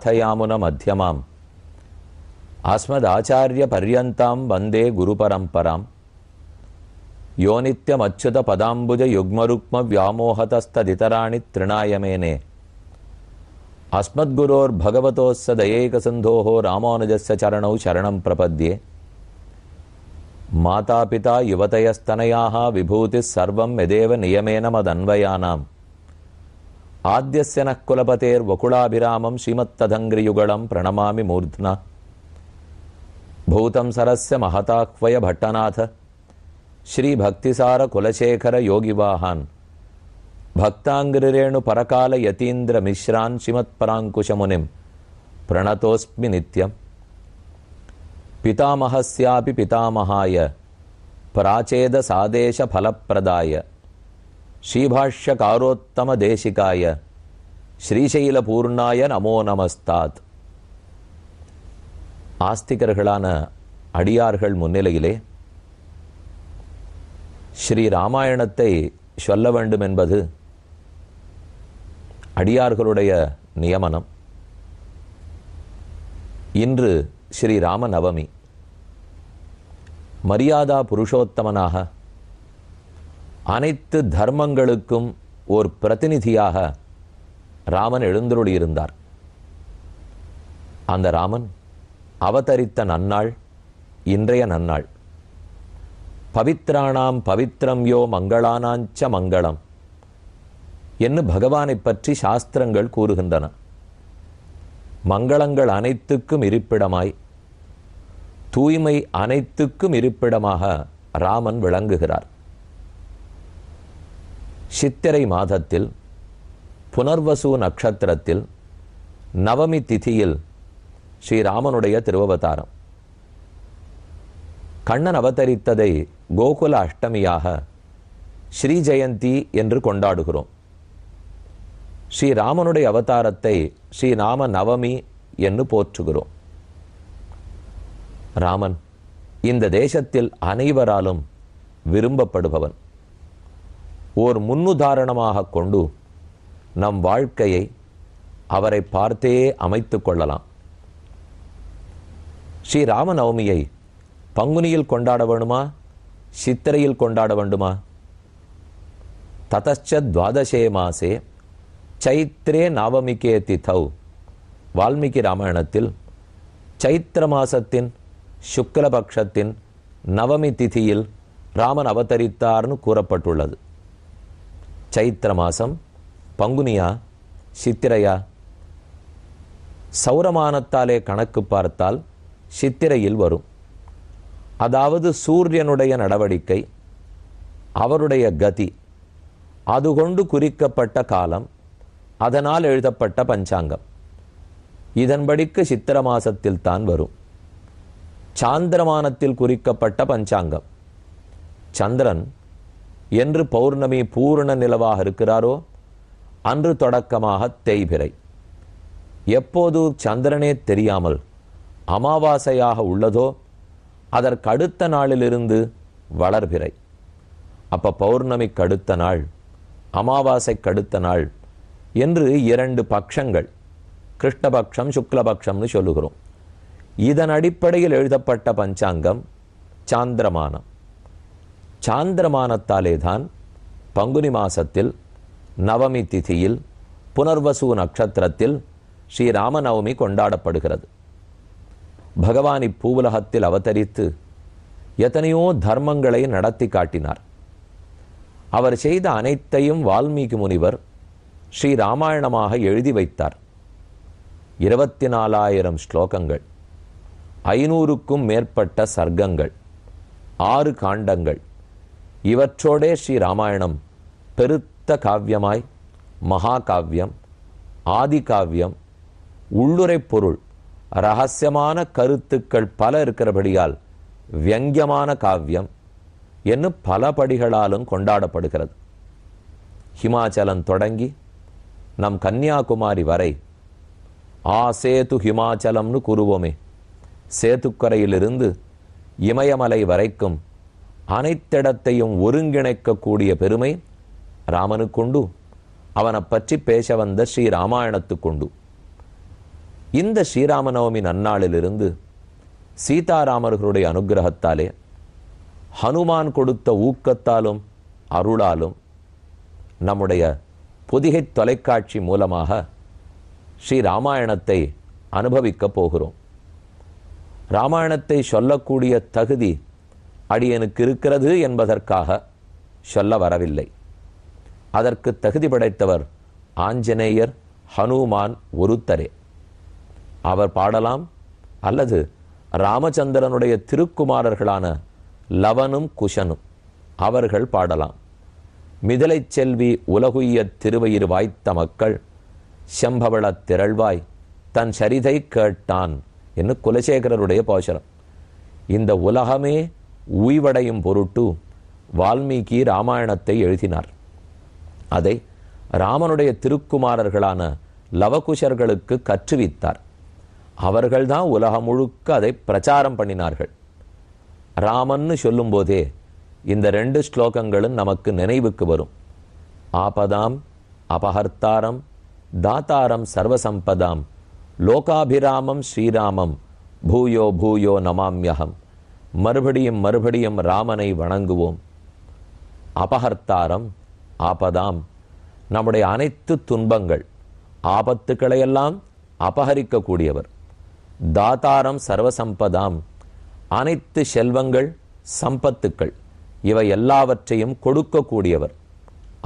अस्मदाचार्यपर्यन्तां वन्दे गुरुपरम्परां योनित्यमच्युतपदाम्बुजयुग्मरुक्मव्यामोहतस्तदितराणि तृणाय मेने अस्मद्गुरोर्भगवतो सदयैकसन्धोः रामोनुजस्य चरणौ शरणं प्रपद्ये मातापिता युवतयस्तनयाः विभूतिः सर्वं यदेव नियमेन मदन्वयानाम् ஆத்தியசன குலபதேர் வகுளாபிராமம் ஸ்ரீமத்ததங்கிரியுகலம் பிரணமாமி மூர்த்னா பூதம் சரஸ்ய மகதாக்வய பட்டநாத ஸ்ரீ பக்திசார குலசேகர யோகிவாகான் பக்தாங்கிரேணு பரகால யதீந்திர மிஸ்ரான் ஸ்ரீமத் பிரணதோஸ்மி நித்யம் பிதாமகஸ்யாபி பிதாமகாய பிராச்சேத சாதேச ஃபலப்பிரதாய ஸ்ரீபாஷ்யகாரோத்தம தேசிகாய ஸ்ரீசைலபூர்ணாய நமோ நமஸ்தாத் ஆஸ்திகர்களான அடியார்கள் முன்னிலையிலே ஸ்ரீராமாயணத்தை சொல்ல வேண்டும் என்பது அடியார்களுடைய நியமனம் இன்று ஸ்ரீராம நவமி மரியாதா புருஷோத்தமனாக அனைத்து தர்மங்களுக்கும் ஒரு பிரதிநிதியாக ராமன் எழுந்தருளி இருந்தார் அந்த ராமன் அவதரித்த நன்னாள் இன்றைய நன்னாள் பவித்ராணாம் பவித்ரம் யோ மங்களானாஞ்ச மங்களம் என்று பகவானை பற்றி சாஸ்திரங்கள் கூறுகின்றன மங்களங்கள் அனைத்துக்கும் இருப்பிடமாய் தூய்மை அனைத்துக்கும் இருப்பிடமாக ராமன் விளங்குகிறார் சித்திரை மாதத்தில் புனர்வசு நட்சத்திரத்தில் நவமி திதியில் ஸ்ரீராமனுடைய திருவவதாரம் கண்ணன் அவதரித்ததை கோகுல அஷ்டமியாக ஸ்ரீ ஜெயந்தி என்று கொண்டாடுகிறோம் ஸ்ரீராமனுடைய அவதாரத்தை ஸ்ரீராம நவமி என்று போற்றுகிறோம் ராமன் இந்த தேசத்தில் அனைவராலும் விரும்பப்படுபவன் ஓர் முன்னுதாரணமாக கொண்டு நம் வாழ்க்கையை அவரை பார்த்தே அமைத்து கொள்ளலாம் ஸ்ரீ ராமநவமியை பங்குனியில் கொண்டாட வேண்டுமா சித்திரையில் கொண்டாட வேண்டுமா ததச்ச துவாதசே மாசே சைத்ரே நவமிகே திதௌ வால்மீகி ராமாயணத்தில் சைத்திர மாசத்தின் சுக்லபக்ஷத்தின் நவமி திதியில் ராமன் அவதரித்தார்னு கூறப்பட்டுள்ளது சைத்திர மாசம் பங்குனியா சித்திரையா சௌரமானத்தாலே கணக்கு பார்த்தால் சித்திரையில் வரும் அதாவது சூரியனுடைய நடவடிக்கை அவருடைய கதி அது கொண்டு குறிக்கப்பட்ட காலம் அதனால் எழுதப்பட்ட பஞ்சாங்கம் இதன்படிக்கு சித்திர மாசத்தில் தான் வரும் சாந்திரமானத்தில் குறிக்கப்பட்ட பஞ்சாங்கம் சந்திரன் என்று பௌர்ணமி பூரண நிலவாக இருக்கிறாரோ அன்று தொடக்கமாக தேய்பிரை எப்போது சந்திரனே தெரியாமல் அமாவாசையாக உள்ளதோ அதற்கு அடுத்த நாளிலிருந்து வளர்பிறை அப்போ பௌர்ணமி கடுத்த நாள் அமாவாசை கடுத்த நாள் என்று இரண்டு பக்ஷங்கள் கிருஷ்ணபக்ஷம் சுக்லபக்ஷம்னு சொல்லுகிறோம் இதன் அடிப்படையில் எழுதப்பட்ட பஞ்சாங்கம் சாந்திரமானம் சாந்திரமானத்தாலே தான் பங்குனி மாசத்தில் நவமி திதியில் புனர்வசு நட்சத்திரத்தில் ஸ்ரீராமநவமி கொண்டாடப்படுகிறது பகவான் இப்பூவுலகத்தில் அவதரித்து எத்தனையோ தர்மங்களை நடத்தி காட்டினார் அவர் செய்த அனைத்தையும் வால்மீகி முனிவர் ஸ்ரீராமாயணமாக எழுதி வைத்தார் இருபத்தி நாலாயிரம் ஸ்லோகங்கள் ஐநூறுக்கும் மேற்பட்ட சர்க்கங்கள் ஆறு காண்டங்கள் இவற்றோடே ஸ்ரீ ராமாயணம் பெருத்த காவியமாய் மகாகாவியம் காவியம் உள்ளுரை பொருள் ரகசியமான கருத்துக்கள் பல இருக்கிறபடியால் வியங்கியமான காவியம் என்னும் பல படிகளாலும் கொண்டாடப்படுகிறது ஹிமாச்சலம் தொடங்கி நம் கன்னியாகுமாரி வரை ஆ சேது ஹிமாச்சலம்னு கூறுவோமே சேத்துக்கரையிலிருந்து இமயமலை வரைக்கும் அனைத்திடத்தையும் ஒருங்கிணைக்கக்கூடிய பெருமை ராமனுக்குண்டு அவனை பற்றி பேச வந்த ஸ்ரீராமாயணத்துக்குண்டு இந்த ஸ்ரீராமநவமி நன்னாளிலிருந்து சீதாராமர்களுடைய அனுகிரகத்தாலே ஹனுமான் கொடுத்த ஊக்கத்தாலும் அருளாலும் நம்முடைய பொதிகை தொலைக்காட்சி மூலமாக ஸ்ரீராமாயணத்தை அனுபவிக்கப் போகிறோம் ராமாயணத்தை சொல்லக்கூடிய தகுதி அடியனுக்கு இருக்கிறது என்பதற்காக சொல்ல வரவில்லை அதற்கு தகுதி படைத்தவர் ஆஞ்சநேயர் ஹனுமான் ஒருத்தரே அவர் பாடலாம் அல்லது ராமச்சந்திரனுடைய திருக்குமாரர்களான லவனும் குஷனும் அவர்கள் பாடலாம் மிதலை செல்வி உலகுய்ய திருவயிறு வாய்த்த மக்கள் செம்பவளத் திரள்வாய் தன் சரிதை கேட்டான் என்று குலசேகரருடைய போஷரம் இந்த உலகமே உய்வடையும் பொருட்டு வால்மீகி ராமாயணத்தை எழுதினார் அதை ராமனுடைய திருக்குமாரர்களான லவகுஷர்களுக்கு கற்றுவித்தார் அவர்கள்தான் உலகம் முழுக்க அதை பிரச்சாரம் பண்ணினார்கள் ராமன்னு சொல்லும்போதே இந்த ரெண்டு ஸ்லோகங்களும் நமக்கு நினைவுக்கு வரும் ஆபதாம் அபஹர்த்தாரம் தாத்தாரம் சர்வசம்பதாம் லோகாபிராமம் ஸ்ரீராமம் பூயோ பூயோ நமாம்யகம் மறுபடியும் மறுபடியும் ராமனை வணங்குவோம் அபகர்த்தாரம் ஆபதாம் நம்முடைய அனைத்து துன்பங்கள் ஆபத்துக்களையெல்லாம் அபகரிக்கக்கூடியவர் தாத்தாரம் சர்வசம்பதாம் அனைத்து செல்வங்கள் சம்பத்துக்கள் இவை எல்லாவற்றையும் கொடுக்கக்கூடியவர்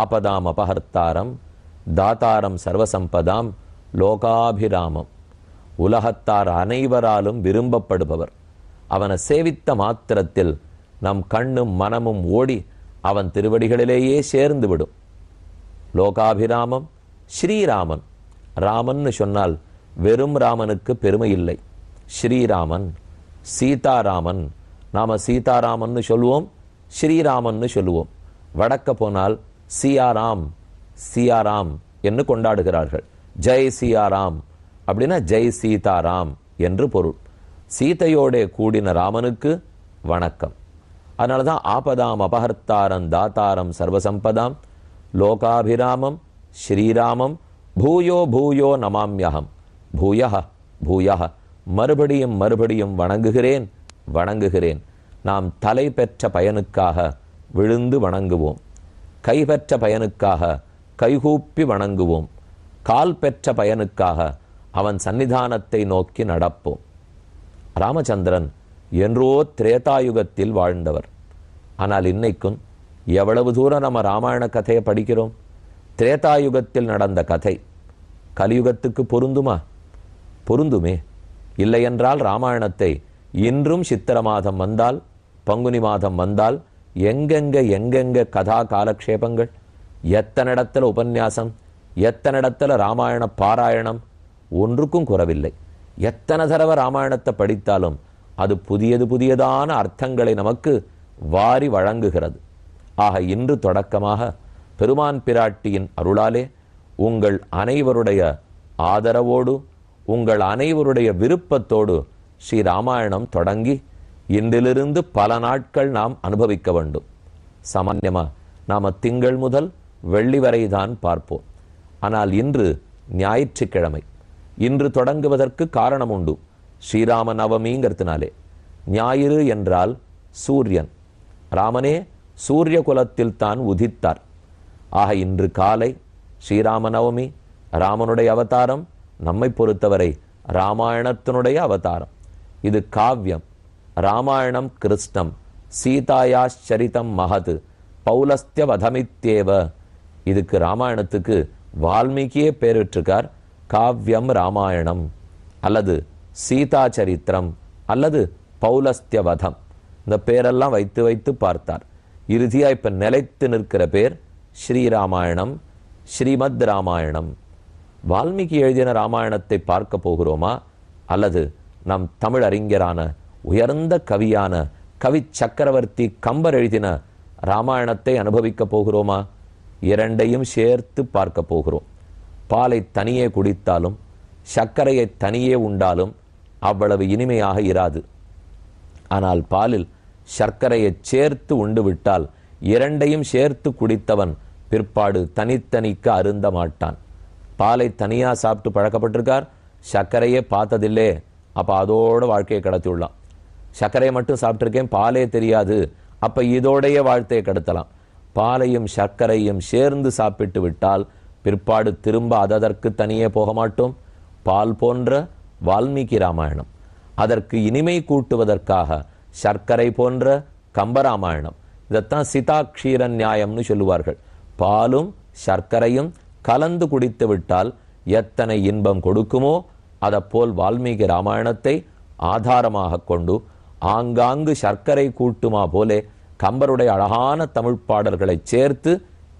ஆபதாம் அபகர்த்தாரம் தாத்தாரம் சர்வசம்பதாம் லோகாபிராமம் உலகத்தார் அனைவராலும் விரும்பப்படுபவர் அவனை சேவித்த மாத்திரத்தில் நம் கண்ணும் மனமும் ஓடி அவன் திருவடிகளிலேயே சேர்ந்து விடும் லோகாபிராமம் ஸ்ரீராமன் ராமன்னு சொன்னால் வெறும் ராமனுக்கு பெருமை இல்லை ஸ்ரீராமன் சீதாராமன் நாம் சீதாராமன்னு சொல்லுவோம் ஸ்ரீராமன்னு சொல்லுவோம் வடக்க போனால் சியாராம் சியாராம் என்று கொண்டாடுகிறார்கள் ஜெய் சியாராம் அப்படின்னா ஜெய் சீதாராம் என்று பொருள் சீதையோட கூடின ராமனுக்கு வணக்கம் அதனால தான் ஆபதாம் அபகர்த்தாரம் தாத்தாரம் சர்வசம்பதாம் லோகாபிராமம் ஸ்ரீராமம் பூயோ பூயோ நமாம்யகம் பூயா பூயா மறுபடியும் மறுபடியும் வணங்குகிறேன் வணங்குகிறேன் நாம் தலை பெற்ற பயனுக்காக விழுந்து வணங்குவோம் கைபெற்ற பயனுக்காக கைகூப்பி வணங்குவோம் கால் பெற்ற பயனுக்காக அவன் சன்னிதானத்தை நோக்கி நடப்போம் ராமச்சந்திரன் என்றோ திரேதாயுகத்தில் வாழ்ந்தவர் ஆனால் இன்னைக்கும் எவ்வளவு தூரம் நம்ம ராமாயண கதையை படிக்கிறோம் திரேதாயுகத்தில் நடந்த கதை கலியுகத்துக்கு பொருந்துமா பொருந்துமே இல்லையென்றால் ராமாயணத்தை இன்றும் சித்திர மாதம் வந்தால் பங்குனி மாதம் வந்தால் எங்கெங்க எங்கெங்க கதா காலக்ஷேபங்கள் எத்தனை இடத்துல உபன்யாசம் எத்தனை இடத்துல ராமாயண பாராயணம் ஒன்றுக்கும் குறவில்லை எத்தனை தடவை ராமாயணத்தை படித்தாலும் அது புதியது புதியதான அர்த்தங்களை நமக்கு வாரி வழங்குகிறது ஆக இன்று தொடக்கமாக பெருமான் பிராட்டியின் அருளாலே உங்கள் அனைவருடைய ஆதரவோடு உங்கள் அனைவருடைய விருப்பத்தோடு ஸ்ரீ ராமாயணம் தொடங்கி இன்றிலிருந்து பல நாட்கள் நாம் அனுபவிக்க வேண்டும் சாமான்யமாக நாம் திங்கள் முதல் வெள்ளி வரை தான் பார்ப்போம் ஆனால் இன்று ஞாயிற்றுக்கிழமை இன்று தொடங்குவதற்கு காரணம் உண்டு ஸ்ரீராம நவமிங்கிறதுனாலே ஞாயிறு என்றால் சூரியன் ராமனே சூரிய குலத்தில் தான் உதித்தார் ஆக இன்று காலை ஸ்ரீராம நவமி ராமனுடைய அவதாரம் நம்மை பொறுத்தவரை ராமாயணத்தினுடைய அவதாரம் இது காவியம் ராமாயணம் கிருஷ்ணம் சீதாயாச்சரிதம் மகது பௌலஸ்தியவதமித்தேவ இதுக்கு ராமாயணத்துக்கு வால்மீகியே பேரிட்டிருக்கார் காவ்யம் ராமாயணம் அல்லது சீதா சரித்திரம் அல்லது பௌலஸ்தியவதம் இந்த பேரெல்லாம் வைத்து வைத்து பார்த்தார் இறுதியாக இப்போ நிலைத்து நிற்கிற பேர் ஸ்ரீராமாயணம் ஸ்ரீமத் ராமாயணம் வால்மீகி எழுதின ராமாயணத்தை பார்க்க போகிறோமா அல்லது நம் தமிழ் அறிஞரான உயர்ந்த கவியான கவி சக்கரவர்த்தி கம்பர் எழுதின ராமாயணத்தை அனுபவிக்க போகிறோமா இரண்டையும் சேர்த்து பார்க்க போகிறோம் பாலை தனியே குடித்தாலும் சர்க்கரையை தனியே உண்டாலும் அவ்வளவு இனிமையாக இராது ஆனால் பாலில் சர்க்கரையை சேர்த்து உண்டு விட்டால் இரண்டையும் சேர்த்து குடித்தவன் பிற்பாடு தனித்தனிக்கு அருந்த மாட்டான் பாலை தனியாக சாப்பிட்டு பழக்கப்பட்டிருக்கார் சர்க்கரையே பார்த்ததில்லே அப்போ அதோட வாழ்க்கையை கடத்தியுள்ளான் சர்க்கரையை மட்டும் சாப்பிட்ருக்கேன் பாலே தெரியாது அப்போ இதோடைய வாழ்க்கையை கடத்தலாம் பாலையும் சர்க்கரையும் சேர்ந்து சாப்பிட்டு விட்டால் பிற்பாடு திரும்ப அதற்கு தனியே போக மாட்டோம் பால் போன்ற வால்மீகி ராமாயணம் அதற்கு இனிமை கூட்டுவதற்காக சர்க்கரை போன்ற கம்பராமாயணம் இதைத்தான் சிதா நியாயம்னு சொல்லுவார்கள் பாலும் சர்க்கரையும் கலந்து குடித்து விட்டால் எத்தனை இன்பம் கொடுக்குமோ போல் வால்மீகி ராமாயணத்தை ஆதாரமாக கொண்டு ஆங்காங்கு சர்க்கரை கூட்டுமா போலே கம்பருடைய அழகான தமிழ் பாடல்களை சேர்த்து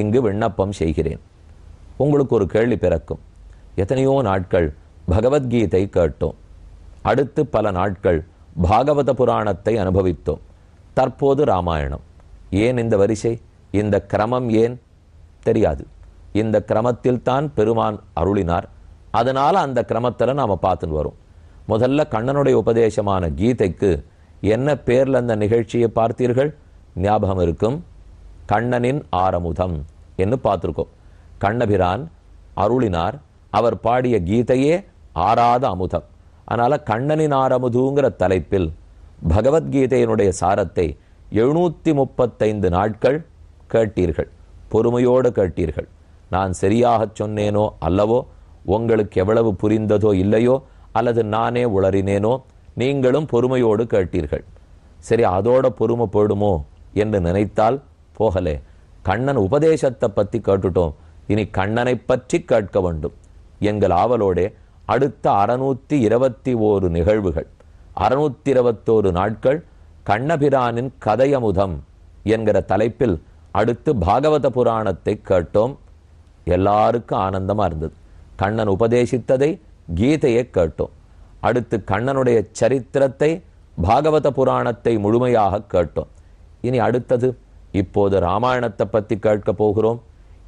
இங்கு விண்ணப்பம் செய்கிறேன் உங்களுக்கு ஒரு கேள்வி பிறக்கும் எத்தனையோ நாட்கள் பகவத்கீதை கேட்டோம் அடுத்து பல நாட்கள் பாகவத புராணத்தை அனுபவித்தோம் தற்போது ராமாயணம் ஏன் இந்த வரிசை இந்த கிரமம் ஏன் தெரியாது இந்த கிரமத்தில் தான் பெருமான் அருளினார் அதனால் அந்த கிரமத்தில் நாம் பார்த்துன்னு வரும் முதல்ல கண்ணனுடைய உபதேசமான கீதைக்கு என்ன பேரில் அந்த நிகழ்ச்சியை பார்த்தீர்கள் ஞாபகம் இருக்கும் கண்ணனின் ஆரமுதம் என்று பார்த்துருக்கோம் கண்ணபிரான் அருளினார் அவர் பாடிய கீதையே ஆறாத அமுதம் அதனால கண்ணனின் ஆரமுதுங்கிற தலைப்பில் பகவத்கீதையினுடைய சாரத்தை எழுநூற்றி முப்பத்தைந்து நாட்கள் கேட்டீர்கள் பொறுமையோடு கேட்டீர்கள் நான் சரியாக சொன்னேனோ அல்லவோ உங்களுக்கு எவ்வளவு புரிந்ததோ இல்லையோ அல்லது நானே உளறினேனோ நீங்களும் பொறுமையோடு கேட்டீர்கள் சரி அதோட பொறுமை போடுமோ என்று நினைத்தால் போகலே கண்ணன் உபதேசத்தை பற்றி கேட்டுட்டோம் இனி கண்ணனை பற்றி கேட்க வேண்டும் எங்கள் ஆவலோடே அடுத்த அறுநூத்தி இருபத்தி ஓரு நிகழ்வுகள் அறுநூத்தி இருபத்தோரு நாட்கள் கண்ணபிரானின் கதையமுதம் என்கிற தலைப்பில் அடுத்து பாகவத புராணத்தை கேட்டோம் எல்லாருக்கும் ஆனந்தமாக இருந்தது கண்ணன் உபதேசித்ததை கீதையை கேட்டோம் அடுத்து கண்ணனுடைய சரித்திரத்தை பாகவத புராணத்தை முழுமையாக கேட்டோம் இனி அடுத்தது இப்போது ராமாயணத்தை பற்றி கேட்க போகிறோம்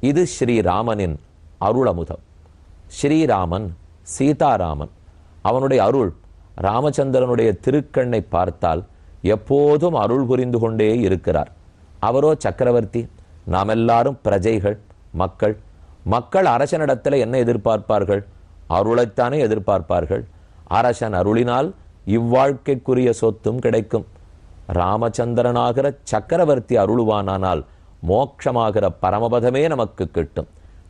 இது ஸ்ரீராமனின் அருளமுதம் ஸ்ரீராமன் சீதாராமன் அவனுடைய அருள் ராமச்சந்திரனுடைய திருக்கண்ணை பார்த்தால் எப்போதும் அருள் புரிந்து கொண்டே இருக்கிறார் அவரோ சக்கரவர்த்தி நாம் எல்லாரும் பிரஜைகள் மக்கள் மக்கள் அரசனிடத்தில் என்ன எதிர்பார்ப்பார்கள் அருளைத்தானே எதிர்பார்ப்பார்கள் அரசன் அருளினால் இவ்வாழ்க்கைக்குரிய சொத்தும் கிடைக்கும் ராமச்சந்திரனாகிற சக்கரவர்த்தி அருளுவானானால் மோட்சமாகிற பரமபதமே நமக்கு கிட்டும்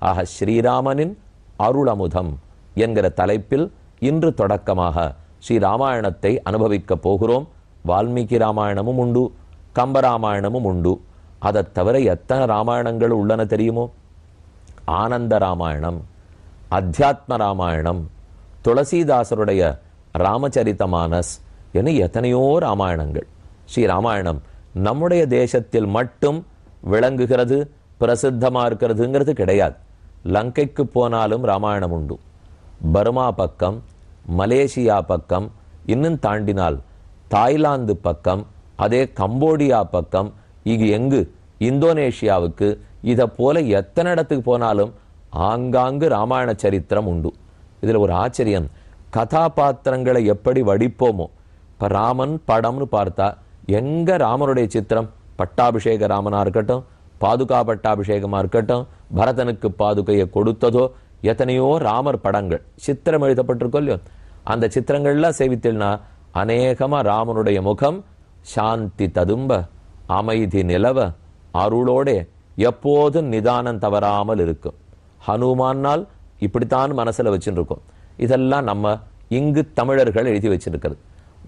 ஆக ஸ்ரீராமனின் அருளமுதம் என்கிற தலைப்பில் இன்று தொடக்கமாக ஸ்ரீராமாயணத்தை அனுபவிக்கப் போகிறோம் வால்மீகி ராமாயணமும் உண்டு கம்பராமாயணமும் உண்டு அதை தவிர எத்தனை ராமாயணங்கள் உள்ளன தெரியுமோ ஆனந்த ராமாயணம் அத்தியாத்ம ராமாயணம் துளசிதாசருடைய ராமச்சரித்த மானஸ் என எத்தனையோ ராமாயணங்கள் ஸ்ரீ ராமாயணம் நம்முடைய தேசத்தில் மட்டும் விளங்குகிறது பிரசித்தமாக இருக்கிறதுங்கிறது கிடையாது லங்கைக்கு போனாலும் ராமாயணம் உண்டு பர்மா பக்கம் மலேசியா பக்கம் இன்னும் தாண்டினால் தாய்லாந்து பக்கம் அதே கம்போடியா பக்கம் இது எங்கு இந்தோனேஷியாவுக்கு இதை போல எத்தனை இடத்துக்கு போனாலும் ஆங்காங்கு ராமாயண சரித்திரம் உண்டு இதில் ஒரு ஆச்சரியம் கதாபாத்திரங்களை எப்படி வடிப்போமோ இப்போ ராமன் படம்னு பார்த்தா எங்கே ராமனுடைய சித்திரம் பட்டாபிஷேக ராமனாக இருக்கட்டும் பாதுகா பட்டாபிஷேகமாக இருக்கட்டும் பரதனுக்கு பாதுகையை கொடுத்ததோ எத்தனையோ ராமர் படங்கள் சித்திரம் எழுதப்பட்டிருக்கோ இல்லையோ அந்த சித்திரங்கள்லாம் சேவித்தல்னா அநேகமாக ராமனுடைய முகம் சாந்தி ததும்ப அமைதி நிலவ அருளோடே எப்போதும் நிதானம் தவறாமல் இருக்கும் ஹனுமானால் இப்படித்தான் மனசில் வச்சுருக்கோம் இதெல்லாம் நம்ம இங்கு தமிழர்கள் எழுதி வச்சிருக்கிறது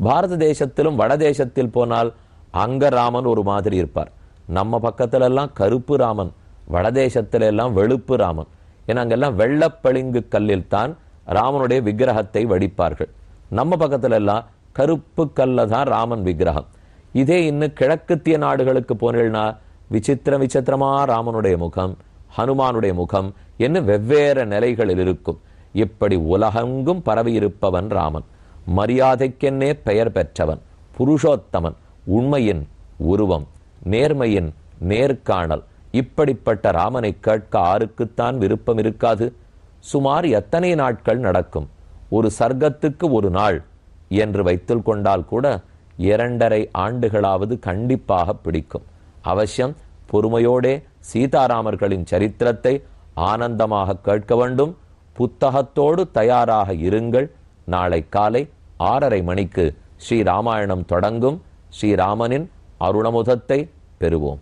பாரத தேசத்திலும் வட தேசத்தில் போனால் அங்க ராமன் ஒரு மாதிரி இருப்பார் நம்ம பக்கத்துல எல்லாம் கருப்பு ராமன் வடதேசத்துல எல்லாம் வெளுப்பு ராமன் ஏன்னா அங்கெல்லாம் வெள்ளப்பளிங்கு கல்லில் தான் ராமனுடைய விக்கிரகத்தை வடிப்பார்கள் நம்ம பக்கத்துல எல்லாம் கருப்பு கல்ல தான் ராமன் விக்கிரகம் இதே இன்னும் கிழக்குத்திய நாடுகளுக்கு போனீங்கனா விசித்திர விசித்திரமா ராமனுடைய முகம் ஹனுமானுடைய முகம் என்ன வெவ்வேறு நிலைகளில் இருக்கும் இப்படி உலகெங்கும் பரவியிருப்பவன் ராமன் மரியாதைக்கென்னே பெயர் பெற்றவன் புருஷோத்தமன் உண்மையின் உருவம் நேர்மையின் நேர்காணல் இப்படிப்பட்ட ராமனை கேட்க ஆருக்குத்தான் விருப்பம் இருக்காது சுமார் எத்தனை நாட்கள் நடக்கும் ஒரு சர்க்கத்துக்கு ஒரு நாள் என்று வைத்து கொண்டால் கூட இரண்டரை ஆண்டுகளாவது கண்டிப்பாக பிடிக்கும் அவசியம் பொறுமையோடே சீதாராமர்களின் சரித்திரத்தை ஆனந்தமாக கேட்க வேண்டும் புத்தகத்தோடு தயாராக இருங்கள் நாளை காலை ஆறரை மணிக்கு ஸ்ரீ ராமாயணம் தொடங்கும் ஸ்ரீராமனின் அருணமுதத்தை பெறுவோம்